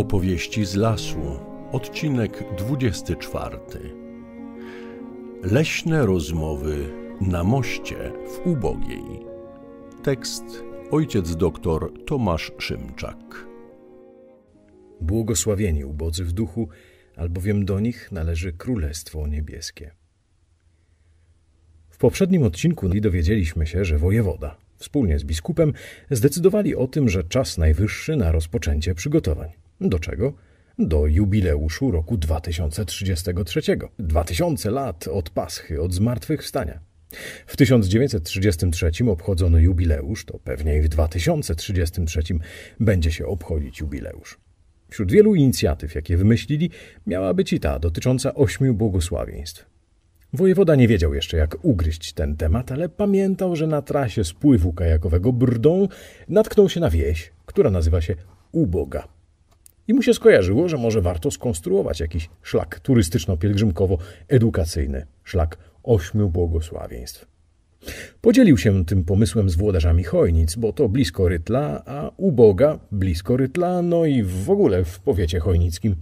Opowieści z lasu, odcinek 24. Leśne rozmowy na moście w ubogiej. Tekst ojciec doktor Tomasz Szymczak. Błogosławieni ubodzy w duchu, albowiem do nich należy Królestwo Niebieskie. W poprzednim odcinku dowiedzieliśmy się, że wojewoda, wspólnie z biskupem, zdecydowali o tym, że czas najwyższy na rozpoczęcie przygotowań. Do czego? Do jubileuszu roku 2033. 2000 lat od Paschy, od zmartwychwstania. W 1933 obchodzono jubileusz, to pewnie i w 2033 będzie się obchodzić jubileusz. Wśród wielu inicjatyw, jakie wymyślili, miała być i ta dotycząca ośmiu błogosławieństw. Wojewoda nie wiedział jeszcze, jak ugryźć ten temat, ale pamiętał, że na trasie spływu kajakowego Brdą natknął się na wieś, która nazywa się Uboga. I mu się skojarzyło, że może warto skonstruować jakiś szlak turystyczno-pielgrzymkowo-edukacyjny, szlak ośmiu błogosławieństw. Podzielił się tym pomysłem z włodarzami Chojnic, bo to blisko Rytla, a uboga blisko Rytla, no i w ogóle w powiecie chojnickim.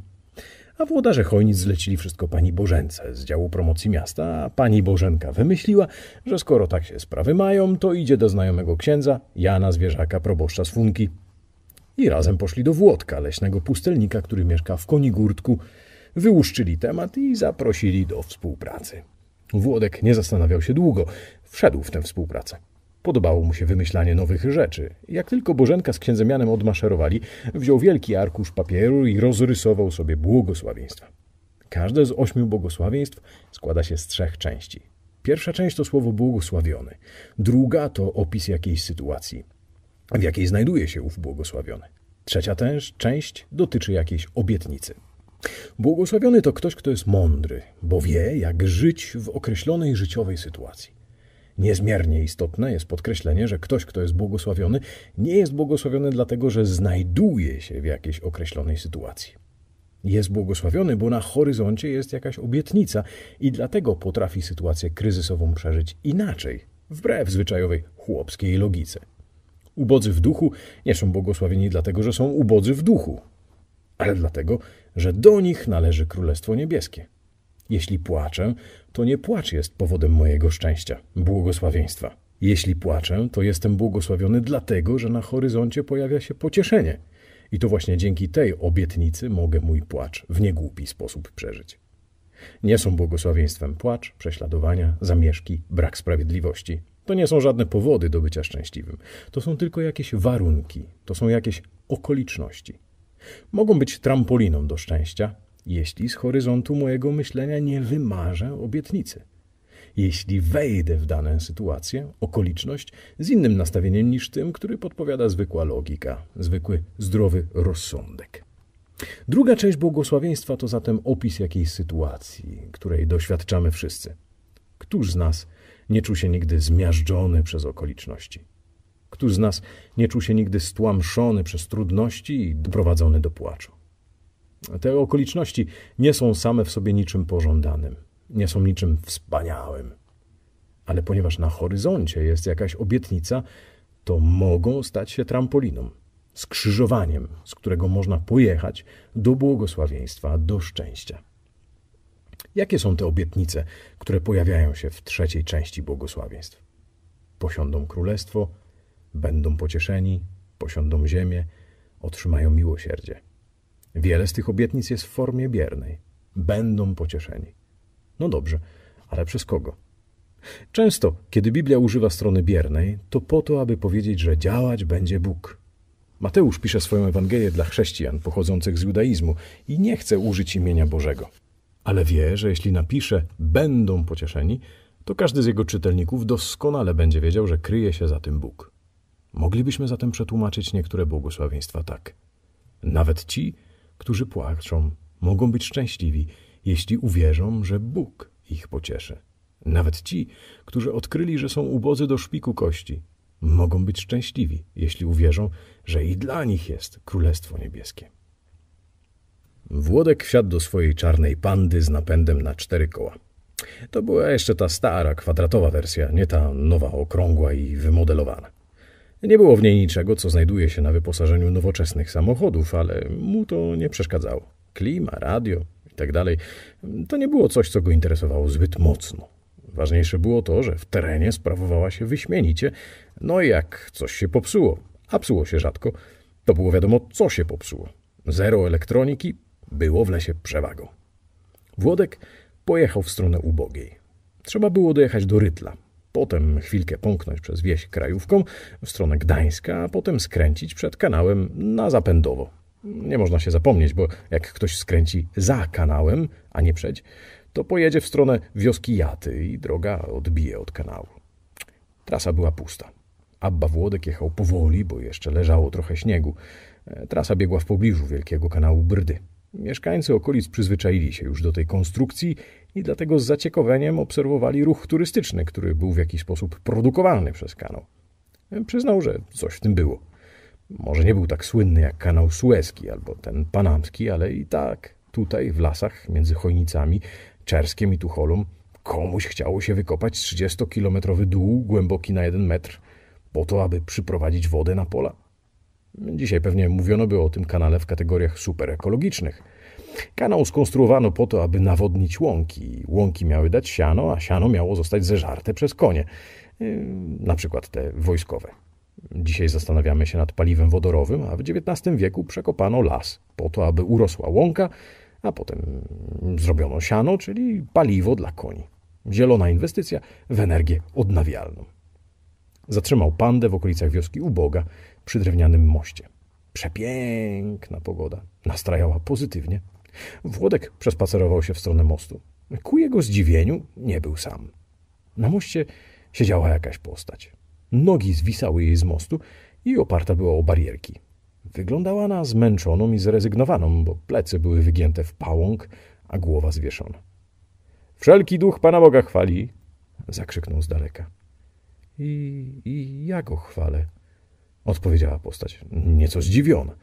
A włodarze Chojnic zlecili wszystko pani Bożence z działu promocji miasta, a pani Bożenka wymyśliła, że skoro tak się sprawy mają, to idzie do znajomego księdza, Jana Zwierzaka, proboszcza z Funki, i razem poszli do Włodka, leśnego pustelnika, który mieszka w Konigurtku. Wyłuszczyli temat i zaprosili do współpracy. Włodek nie zastanawiał się długo. Wszedł w tę współpracę. Podobało mu się wymyślanie nowych rzeczy. Jak tylko Bożenka z księdzem Janem odmaszerowali, wziął wielki arkusz papieru i rozrysował sobie błogosławieństwa. Każde z ośmiu błogosławieństw składa się z trzech części. Pierwsza część to słowo błogosławiony, druga to opis jakiejś sytuacji, w jakiej znajduje się ów błogosławiony. Trzecia też część dotyczy jakiejś obietnicy. Błogosławiony to ktoś, kto jest mądry, bo wie, jak żyć w określonej życiowej sytuacji. Niezmiernie istotne jest podkreślenie, że ktoś, kto jest błogosławiony, nie jest błogosławiony dlatego, że znajduje się w jakiejś określonej sytuacji. Jest błogosławiony, bo na horyzoncie jest jakaś obietnica i dlatego potrafi sytuację kryzysową przeżyć inaczej, wbrew zwyczajowej chłopskiej logice. Ubodzy w duchu nie są błogosławieni dlatego, że są ubodzy w duchu, ale dlatego, że do nich należy Królestwo Niebieskie. Jeśli płaczę, to nie płacz jest powodem mojego szczęścia, błogosławieństwa. Jeśli płaczę, to jestem błogosławiony dlatego, że na horyzoncie pojawia się pocieszenie. I to właśnie dzięki tej obietnicy mogę mój płacz w niegłupi sposób przeżyć. Nie są błogosławieństwem płacz, prześladowania, zamieszki, brak sprawiedliwości, to nie są żadne powody do bycia szczęśliwym. To są tylko jakieś warunki, to są jakieś okoliczności. Mogą być trampoliną do szczęścia, jeśli z horyzontu mojego myślenia nie wymarzę obietnicy. Jeśli wejdę w daną sytuację, okoliczność, z innym nastawieniem niż tym, który podpowiada zwykła logika, zwykły zdrowy rozsądek. Druga część błogosławieństwa to zatem opis jakiejś sytuacji, której doświadczamy wszyscy. Któż z nas nie czuł się nigdy zmiażdżony przez okoliczności. Któż z nas nie czuł się nigdy stłamszony przez trudności i doprowadzony do płaczu? Te okoliczności nie są same w sobie niczym pożądanym, nie są niczym wspaniałym. Ale ponieważ na horyzoncie jest jakaś obietnica, to mogą stać się trampoliną, skrzyżowaniem, z którego można pojechać do błogosławieństwa, do szczęścia. Jakie są te obietnice, które pojawiają się w trzeciej części błogosławieństw? Posiądą królestwo, będą pocieszeni, posiądą ziemię, otrzymają miłosierdzie. Wiele z tych obietnic jest w formie biernej. Będą pocieszeni. No dobrze, ale przez kogo? Często, kiedy Biblia używa strony biernej, to po to, aby powiedzieć, że działać będzie Bóg. Mateusz pisze swoją Ewangelię dla chrześcijan pochodzących z judaizmu i nie chce użyć imienia Bożego ale wie, że jeśli napisze będą pocieszeni, to każdy z jego czytelników doskonale będzie wiedział, że kryje się za tym Bóg. Moglibyśmy zatem przetłumaczyć niektóre błogosławieństwa tak. Nawet ci, którzy płaczą, mogą być szczęśliwi, jeśli uwierzą, że Bóg ich pocieszy. Nawet ci, którzy odkryli, że są ubodzy do szpiku kości, mogą być szczęśliwi, jeśli uwierzą, że i dla nich jest Królestwo Niebieskie. Włodek wsiadł do swojej czarnej pandy z napędem na cztery koła. To była jeszcze ta stara, kwadratowa wersja, nie ta nowa, okrągła i wymodelowana. Nie było w niej niczego, co znajduje się na wyposażeniu nowoczesnych samochodów, ale mu to nie przeszkadzało. Klima, radio itd. Tak to nie było coś, co go interesowało zbyt mocno. Ważniejsze było to, że w terenie sprawowała się wyśmienicie, no i jak coś się popsuło, a psuło się rzadko, to było wiadomo, co się popsuło. Zero elektroniki, było w lesie przewagą. Włodek pojechał w stronę ubogiej. Trzeba było dojechać do Rytla, potem chwilkę pąknąć przez wieś krajówką w stronę Gdańska, a potem skręcić przed kanałem na Zapędowo. Nie można się zapomnieć, bo jak ktoś skręci za kanałem, a nie przed, to pojedzie w stronę wioski Jaty i droga odbije od kanału. Trasa była pusta. Abba Włodek jechał powoli, bo jeszcze leżało trochę śniegu. E, trasa biegła w pobliżu wielkiego kanału Brdy. Mieszkańcy okolic przyzwyczaili się już do tej konstrukcji i dlatego z zaciekawieniem obserwowali ruch turystyczny, który był w jakiś sposób produkowany przez kanał. Przyznał, że coś w tym było. Może nie był tak słynny jak kanał sueski albo ten panamski, ale i tak tutaj w lasach między Chojnicami, Czerskiem i Tucholą komuś chciało się wykopać 30-kilometrowy dół głęboki na jeden metr po to, aby przyprowadzić wodę na pola. Dzisiaj pewnie mówiono by o tym kanale w kategoriach superekologicznych. Kanał skonstruowano po to, aby nawodnić łąki. Łąki miały dać siano, a siano miało zostać zeżarte przez konie, yy, na przykład te wojskowe. Dzisiaj zastanawiamy się nad paliwem wodorowym, a w XIX wieku przekopano las po to, aby urosła łąka, a potem zrobiono siano, czyli paliwo dla koni. Zielona inwestycja w energię odnawialną. Zatrzymał pandę w okolicach wioski Uboga, przy drewnianym moście. Przepiękna pogoda. Nastrajała pozytywnie. Włodek przespacerował się w stronę mostu. Ku jego zdziwieniu nie był sam. Na moście siedziała jakaś postać. Nogi zwisały jej z mostu i oparta była o barierki. Wyglądała na zmęczoną i zrezygnowaną, bo plecy były wygięte w pałąk, a głowa zwieszona. Wszelki duch Pana Boga chwali! zakrzyknął z daleka. I, i jak go chwalę, odpowiedziała postać, nieco zdziwiona.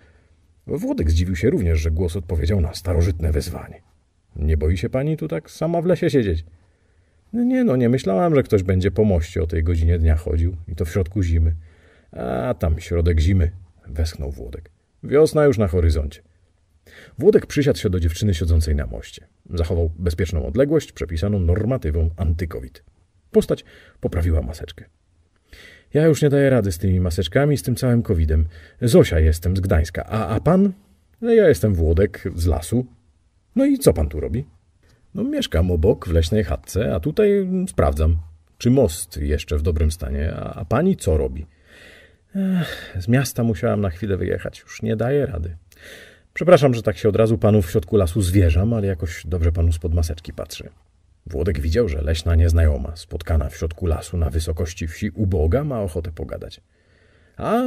Włodek zdziwił się również, że głos odpowiedział na starożytne wezwanie. Nie boi się pani tu tak sama w lesie siedzieć? Nie no, nie myślałam, że ktoś będzie po moście o tej godzinie dnia chodził i to w środku zimy. A tam środek zimy, westchnął Włodek. Wiosna już na horyzoncie. Włodek przysiadł się do dziewczyny siedzącej na moście. Zachował bezpieczną odległość przepisaną normatywą antykowit. Postać poprawiła maseczkę. Ja już nie daję rady z tymi maseczkami, z tym całym covidem. Zosia jestem z Gdańska. A, a pan? No ja jestem Włodek z lasu. No i co pan tu robi? No mieszkam obok w leśnej chatce, a tutaj mm, sprawdzam, czy most jeszcze w dobrym stanie. A, a pani co robi? Ech, z miasta musiałam na chwilę wyjechać. Już nie daję rady. Przepraszam, że tak się od razu panu w środku lasu zwierzam, ale jakoś dobrze panu spod maseczki patrzy. Włodek widział, że leśna nieznajoma, spotkana w środku lasu na wysokości wsi uboga, ma ochotę pogadać. A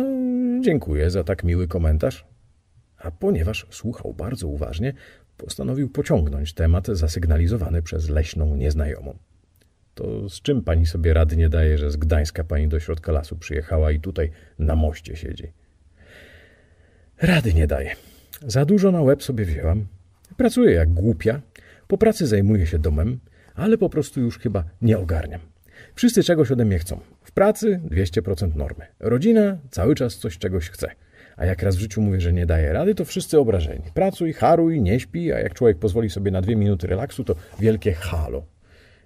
dziękuję za tak miły komentarz. A ponieważ słuchał bardzo uważnie, postanowił pociągnąć temat zasygnalizowany przez leśną nieznajomą. To z czym pani sobie rady nie daje, że z Gdańska pani do środka lasu przyjechała i tutaj na moście siedzi? Rady nie daje. Za dużo na łeb sobie wzięłam. Pracuję jak głupia. Po pracy zajmuję się domem ale po prostu już chyba nie ogarniam. Wszyscy czegoś ode mnie chcą. W pracy 200% normy. Rodzina cały czas coś czegoś chce. A jak raz w życiu mówię, że nie daje rady, to wszyscy obrażeni. Pracuj, haruj, nie śpi, a jak człowiek pozwoli sobie na dwie minuty relaksu, to wielkie halo.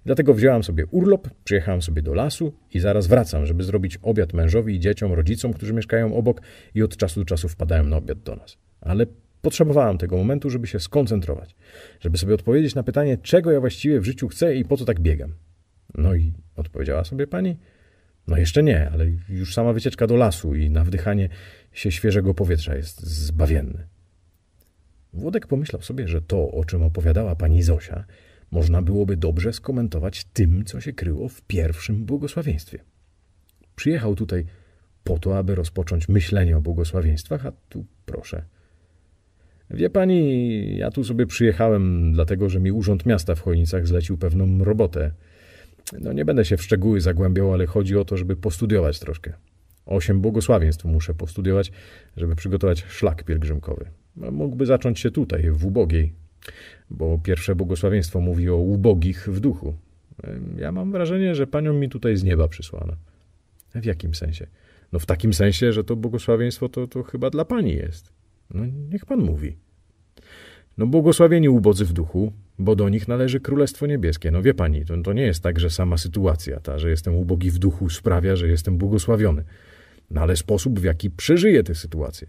Dlatego wziąłem sobie urlop, przyjechałem sobie do lasu i zaraz wracam, żeby zrobić obiad mężowi i dzieciom, rodzicom, którzy mieszkają obok i od czasu do czasu wpadają na obiad do nas. Ale Potrzebowałem tego momentu, żeby się skoncentrować, żeby sobie odpowiedzieć na pytanie, czego ja właściwie w życiu chcę i po co tak biegam. No i odpowiedziała sobie pani: No jeszcze nie, ale już sama wycieczka do lasu i na wdychanie się świeżego powietrza jest zbawienne. Włodek pomyślał sobie, że to, o czym opowiadała pani Zosia, można byłoby dobrze skomentować tym, co się kryło w pierwszym błogosławieństwie. Przyjechał tutaj po to, aby rozpocząć myślenie o błogosławieństwach, a tu proszę – Wie pani, ja tu sobie przyjechałem, dlatego że mi urząd miasta w Chojnicach zlecił pewną robotę. No nie będę się w szczegóły zagłębiał, ale chodzi o to, żeby postudiować troszkę. Osiem błogosławieństw muszę postudiować, żeby przygotować szlak pielgrzymkowy. No, mógłby zacząć się tutaj, w ubogiej, bo pierwsze błogosławieństwo mówi o ubogich w duchu. Ja mam wrażenie, że panią mi tutaj z nieba przysłano. W jakim sensie? No w takim sensie, że to błogosławieństwo to, to chyba dla pani jest. No niech pan mówi. No błogosławieni ubodzy w duchu, bo do nich należy Królestwo Niebieskie. No wie pani, to, to nie jest tak, że sama sytuacja ta, że jestem ubogi w duchu sprawia, że jestem błogosławiony. No ale sposób, w jaki przeżyję tę sytuację.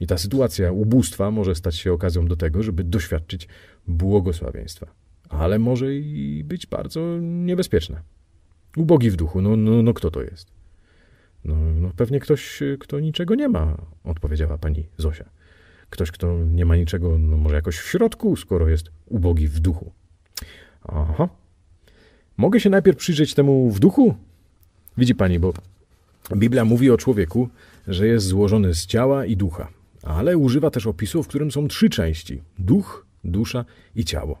I ta sytuacja ubóstwa może stać się okazją do tego, żeby doświadczyć błogosławieństwa. Ale może i być bardzo niebezpieczna. Ubogi w duchu, no, no, no kto to jest? No, no pewnie ktoś, kto niczego nie ma, odpowiedziała pani Zosia. Ktoś, kto nie ma niczego, no może jakoś w środku, skoro jest ubogi w duchu. Aha. Mogę się najpierw przyjrzeć temu w duchu? Widzi pani, bo Biblia mówi o człowieku, że jest złożony z ciała i ducha, ale używa też opisu, w którym są trzy części: duch, dusza i ciało.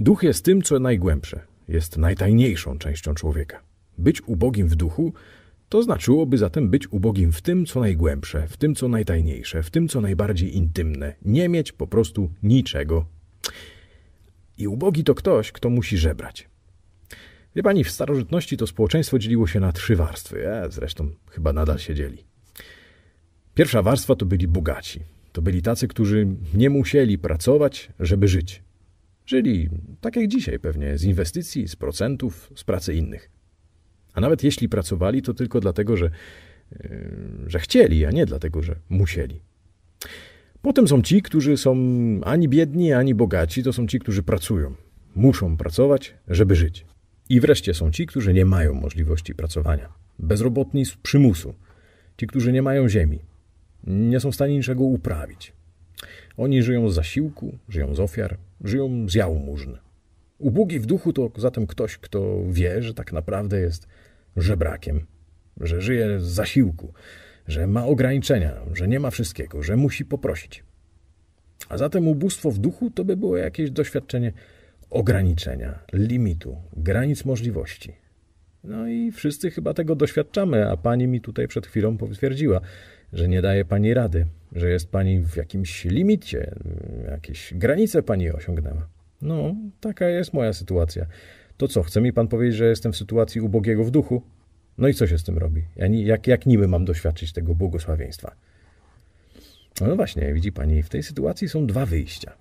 Duch jest tym, co najgłębsze, jest najtajniejszą częścią człowieka. Być ubogim w duchu to znaczyłoby zatem być ubogim w tym, co najgłębsze, w tym, co najtajniejsze, w tym, co najbardziej intymne, nie mieć po prostu niczego. I ubogi to ktoś, kto musi żebrać. Wie pani, w starożytności to społeczeństwo dzieliło się na trzy warstwy, a e, zresztą chyba nadal się dzieli. Pierwsza warstwa to byli bogaci. To byli tacy, którzy nie musieli pracować, żeby żyć. Żyli tak jak dzisiaj pewnie, z inwestycji, z procentów, z pracy innych. A nawet jeśli pracowali, to tylko dlatego, że, e, że chcieli, a nie dlatego, że musieli. Potem są ci, którzy są ani biedni, ani bogaci, to są ci, którzy pracują. Muszą pracować, żeby żyć. I wreszcie są ci, którzy nie mają możliwości pracowania. Bezrobotni z przymusu. Ci, którzy nie mają ziemi. Nie są w stanie niczego uprawić. Oni żyją z zasiłku, żyją z ofiar, żyją z jałmużny. Ubogi w duchu to zatem ktoś, kto wie, że tak naprawdę jest żebrakiem, że żyje z zasiłku, że ma ograniczenia, że nie ma wszystkiego, że musi poprosić. A zatem ubóstwo w duchu to by było jakieś doświadczenie ograniczenia, limitu, granic możliwości. No i wszyscy chyba tego doświadczamy, a pani mi tutaj przed chwilą potwierdziła, że nie daje pani rady, że jest pani w jakimś limicie, jakieś granice pani osiągnęła. No, taka jest moja sytuacja. To co, chce mi pan powiedzieć, że jestem w sytuacji ubogiego w duchu? No i co się z tym robi? Ja, jak, jak niby mam doświadczyć tego błogosławieństwa? No właśnie, widzi pani, w tej sytuacji są dwa wyjścia.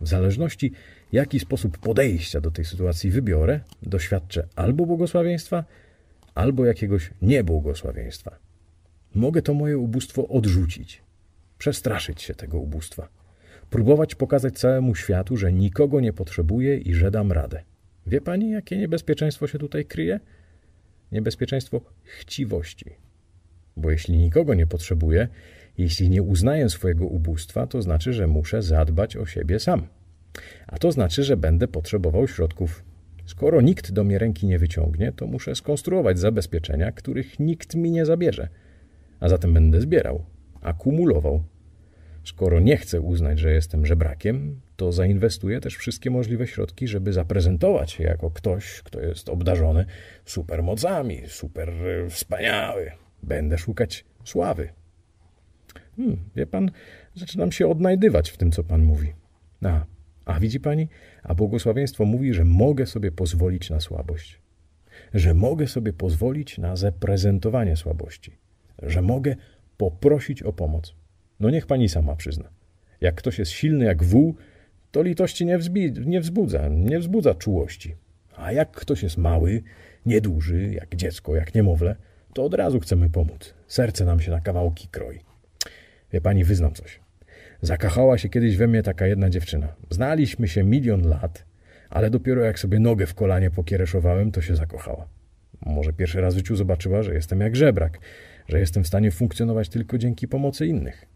W zależności, jaki sposób podejścia do tej sytuacji wybiorę, doświadczę albo błogosławieństwa, albo jakiegoś niebłogosławieństwa. Mogę to moje ubóstwo odrzucić, przestraszyć się tego ubóstwa próbować pokazać całemu światu, że nikogo nie potrzebuję i że dam radę. Wie pani, jakie niebezpieczeństwo się tutaj kryje? Niebezpieczeństwo chciwości. Bo jeśli nikogo nie potrzebuję, jeśli nie uznaję swojego ubóstwa, to znaczy, że muszę zadbać o siebie sam. A to znaczy, że będę potrzebował środków. Skoro nikt do mnie ręki nie wyciągnie, to muszę skonstruować zabezpieczenia, których nikt mi nie zabierze. A zatem będę zbierał, akumulował, Skoro nie chcę uznać, że jestem żebrakiem, to zainwestuję też wszystkie możliwe środki, żeby zaprezentować się jako ktoś, kto jest obdarzony supermocami, super e, wspaniały. Będę szukać sławy. Hmm, wie pan, zaczynam się odnajdywać w tym, co pan mówi. A, a widzi pani? A błogosławieństwo mówi, że mogę sobie pozwolić na słabość. Że mogę sobie pozwolić na zaprezentowanie słabości. Że mogę poprosić o pomoc. No niech pani sama przyzna. Jak ktoś jest silny jak wół, to litości nie, wzbi- nie wzbudza, nie wzbudza czułości. A jak ktoś jest mały, nieduży, jak dziecko, jak niemowlę, to od razu chcemy pomóc. Serce nam się na kawałki kroi. Wie pani, wyznam coś. Zakochała się kiedyś we mnie taka jedna dziewczyna. Znaliśmy się milion lat, ale dopiero jak sobie nogę w kolanie pokiereszowałem, to się zakochała. Może pierwszy raz w życiu zobaczyła, że jestem jak żebrak, że jestem w stanie funkcjonować tylko dzięki pomocy innych.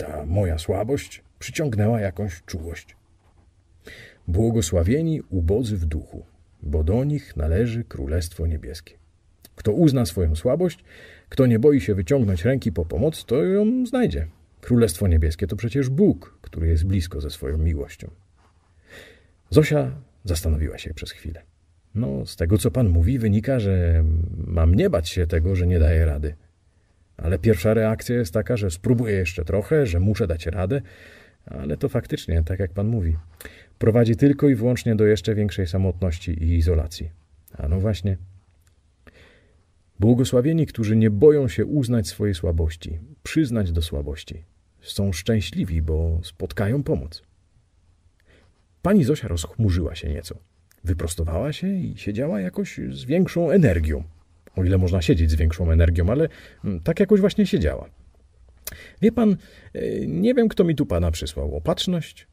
Ta moja słabość przyciągnęła jakąś czułość. Błogosławieni ubodzy w duchu, bo do nich należy Królestwo Niebieskie. Kto uzna swoją słabość, kto nie boi się wyciągnąć ręki po pomoc, to ją znajdzie. Królestwo Niebieskie to przecież Bóg, który jest blisko ze swoją miłością. Zosia zastanowiła się przez chwilę. No, z tego co pan mówi, wynika, że mam nie bać się tego, że nie daje rady ale pierwsza reakcja jest taka, że spróbuję jeszcze trochę, że muszę dać radę, ale to faktycznie, tak jak pan mówi, prowadzi tylko i wyłącznie do jeszcze większej samotności i izolacji. A no właśnie. Błogosławieni, którzy nie boją się uznać swojej słabości, przyznać do słabości. Są szczęśliwi, bo spotkają pomoc. Pani Zosia rozchmurzyła się nieco. Wyprostowała się i siedziała jakoś z większą energią. O ile można siedzieć z większą energią, ale mm, tak jakoś właśnie siedziała. Wie pan, e, nie wiem, kto mi tu pana przysłał. Opatrzność?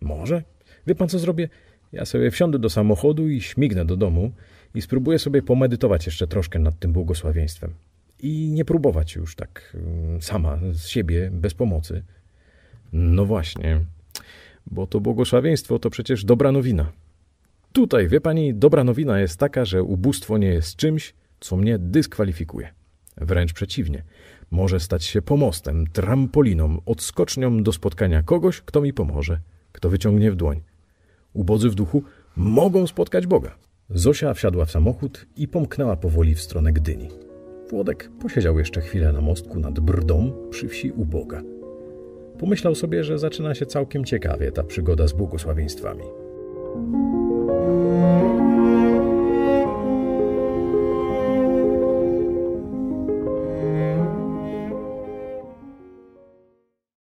Może. Wie pan, co zrobię? Ja sobie wsiądę do samochodu i śmignę do domu i spróbuję sobie pomedytować jeszcze troszkę nad tym błogosławieństwem. I nie próbować już tak mm, sama, z siebie, bez pomocy. No właśnie, bo to błogosławieństwo to przecież dobra nowina. Tutaj, wie pani, dobra nowina jest taka, że ubóstwo nie jest czymś, co mnie dyskwalifikuje. Wręcz przeciwnie, może stać się pomostem, trampoliną, odskocznią do spotkania kogoś, kto mi pomoże, kto wyciągnie w dłoń. Ubodzy w duchu mogą spotkać Boga. Zosia wsiadła w samochód i pomknęła powoli w stronę Gdyni. Włodek posiedział jeszcze chwilę na mostku nad brdą przy wsi Uboga. Pomyślał sobie, że zaczyna się całkiem ciekawie ta przygoda z błogosławieństwami.